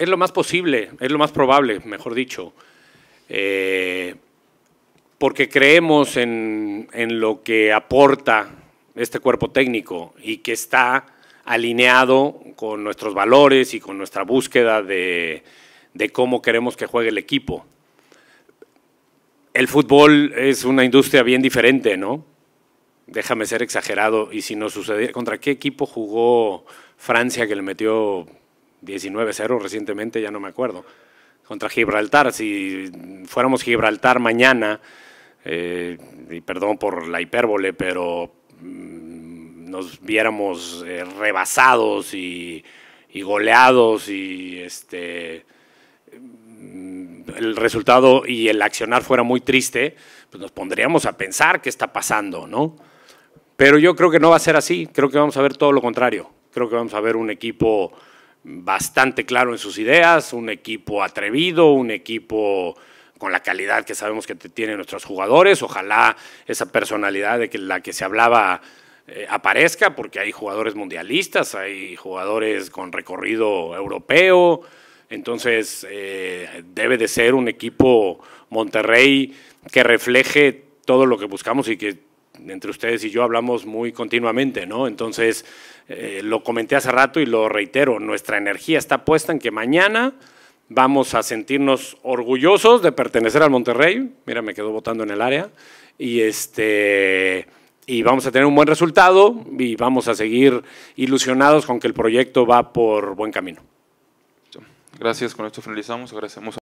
es lo más posible, es lo más probable, mejor dicho, eh, porque creemos en, lo que aporta este cuerpo técnico y que está alineado con nuestros valores y con nuestra búsqueda de, de, cómo queremos que juegue el equipo. El fútbol es una industria bien diferente, ¿no? Déjame ser exagerado. Y si no sucede, ¿contra qué equipo jugó Francia que le metió 19-0 recientemente, ya no me acuerdo, contra Gibraltar. Si fuéramos Gibraltar mañana, eh, y perdón por la hipérbole, pero mm, nos viéramos eh, rebasados y, goleados y este mm, el resultado y el accionar fuera muy triste, pues nos pondríamos a pensar qué está pasando, ¿no? Pero yo creo que no va a ser así, creo que vamos a ver todo lo contrario, creo que vamos a ver un equipo bastante claro en sus ideas, un equipo atrevido, un equipo con la calidad que sabemos que tienen nuestros jugadores. Ojalá esa personalidad de la que se hablaba eh, aparezca, porque hay jugadores mundialistas, hay jugadores con recorrido europeo. Entonces, eh, debe de ser un equipo Monterrey que refleje todo lo que buscamos y que entre ustedes y yo hablamos muy continuamente, ¿no? Entonces, eh, lo comenté hace rato y lo reitero, nuestra energía está puesta en que mañana vamos a sentirnos orgullosos de pertenecer al Monterrey, mira, me quedo votando en el área, y este... Y vamos a tener un buen resultado y vamos a seguir ilusionados con que el proyecto va por buen camino. Gracias, con esto finalizamos. Agradecemos.